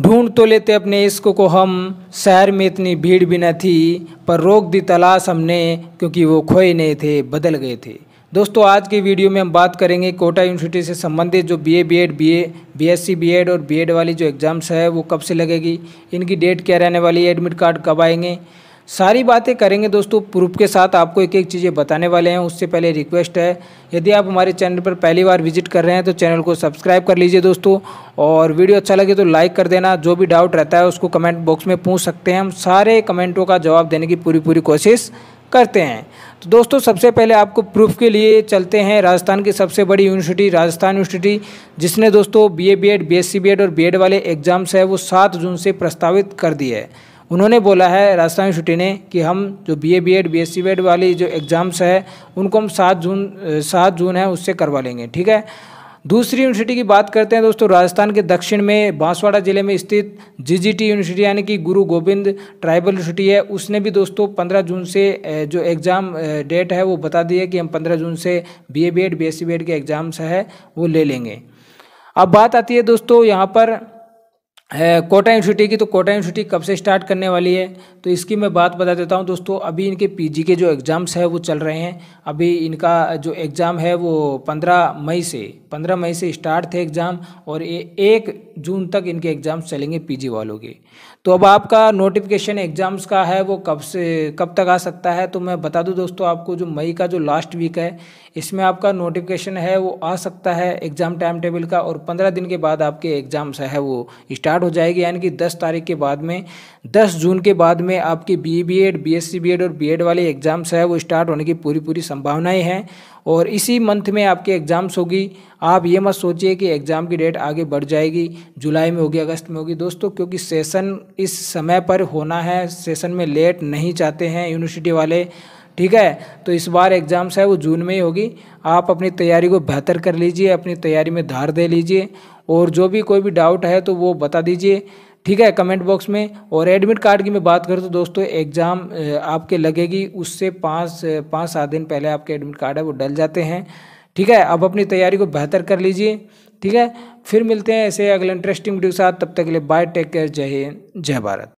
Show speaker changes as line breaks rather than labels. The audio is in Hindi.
ढूंढ तो लेते अपने इश्क को हम शहर में इतनी भीड़ भी न थी पर रोक दी तलाश हमने क्योंकि वो खोए नहीं थे बदल गए थे दोस्तों आज की वीडियो में हम बात करेंगे कोटा यूनिवर्सिटी से संबंधित जो BA BEd BA BSc BEd और बीएड वाली जो एग्ज़ाम्स है वो कब से लगेगी इनकी डेट क्या रहने वाली है एडमिट कार्ड कब आएंगे सारी बातें करेंगे दोस्तों प्रूफ के साथ आपको एक एक चीज़ें बताने वाले हैं उससे पहले रिक्वेस्ट है यदि आप हमारे चैनल पर पहली बार विजिट कर रहे हैं तो चैनल को सब्सक्राइब कर लीजिए दोस्तों और वीडियो अच्छा लगे तो लाइक कर देना जो भी डाउट रहता है उसको कमेंट बॉक्स में पूछ सकते हैं हम सारे कमेंटों का जवाब देने की पूरी पूरी कोशिश करते हैं तो दोस्तों सबसे पहले आपको प्रूफ के लिए चलते हैं राजस्थान की सबसे बड़ी यूनिवर्सिटी राजस्थान यूनिवर्सिटी जिसने दोस्तों बीए बीएड बीएससी बीएड और बीएड वाले एग्ज़ाम्स है वो सात जून से प्रस्तावित कर दिए है उन्होंने बोला है राजस्थान यूनिवर्सिटी ने कि हम जो B A B Ed B S C Ed वाली जो एग्ज़ाम्स है उनको हम सात जून सात जून है उससे करवा लेंगे ठीक है दूसरी यूनिवर्सिटी की बात करते हैं दोस्तों राजस्थान के दक्षिण में बांसवाड़ा जिले में स्थित जीजीटी यूनिवर्सिटी यानी कि गुरु गोविंद ट्राइबल यूनिवर्सिटी है उसने भी दोस्तों 15 जून से जो एग्ज़ाम डेट है वो बता दी है कि हम 15 जून से B A B Ed B S C B Ed के एग्ज़ाम्स है वो ले लेंगे अब बात आती है दोस्तों यहाँ पर कोटा यूनिवर्सिटी की तो कोटा यूनिवर्सिटी कब से स्टार्ट करने वाली है तो इसकी मैं बात बता देता हूँ दोस्तों अभी इनके पीजी के जो एग्ज़ाम्स हैं वो चल रहे हैं अभी इनका जो एग्ज़ाम है वो पंद्रह मई से पंद्रह मई से स्टार्ट थे एग्ज़ाम और ये एक जून तक इनके एग्ज़ाम्स चलेंगे पीजी वालों के तो अब आपका नोटिफिकेशन एग्ज़ाम्स का है वो कब से कब तक आ सकता है तो मैं बता दूँ दोस्तों आपको जो मई का जो लास्ट वीक है इसमें आपका नोटिफिकेशन है वो आ सकता है एग्ज़ाम टाइम टेबल का और पंद्रह दिन के बाद आपके एग्ज़ाम्स है वो स्टार्ट स्टार्ट हो जाएगी यानी कि दस तारीख के बाद में दस जून के बाद में आपकी B B Ed B S C B Ed और बी एड वाले एग्ज़ाम्स है वो स्टार्ट होने की पूरी पूरी संभावनाएँ हैं और इसी मंथ में आपके एग्ज़ाम्स होगी आप ये मत सोचिए कि एग्ज़ाम की डेट आगे बढ़ जाएगी जुलाई में होगी अगस्त में होगी दोस्तों क्योंकि सेशन इस समय पर होना है सेशन में लेट नहीं चाहते हैं यूनिवर्सिटी वाले ठीक है तो इस बार एग्ज़ाम्स है वो जून में ही होगी आप अपनी तैयारी को बेहतर कर लीजिए अपनी तैयारी में धार दे लीजिए और जो भी कोई भी डाउट है तो वो बता दीजिए ठीक है कमेंट बॉक्स में और एडमिट कार्ड की मैं बात करूँ तो दोस्तों एग्ज़ाम आपके लगेगी उससे पाँच पाँच सात दिन पहले आपके एडमिट कार्ड है वो डल जाते हैं ठीक है अब अपनी तैयारी को बेहतर कर लीजिए ठीक है फिर मिलते हैं ऐसे अगले इंटरेस्टिंग वीडियो के साथ तब तक के लिए बाय टेक केयर जय हिंद जय भारत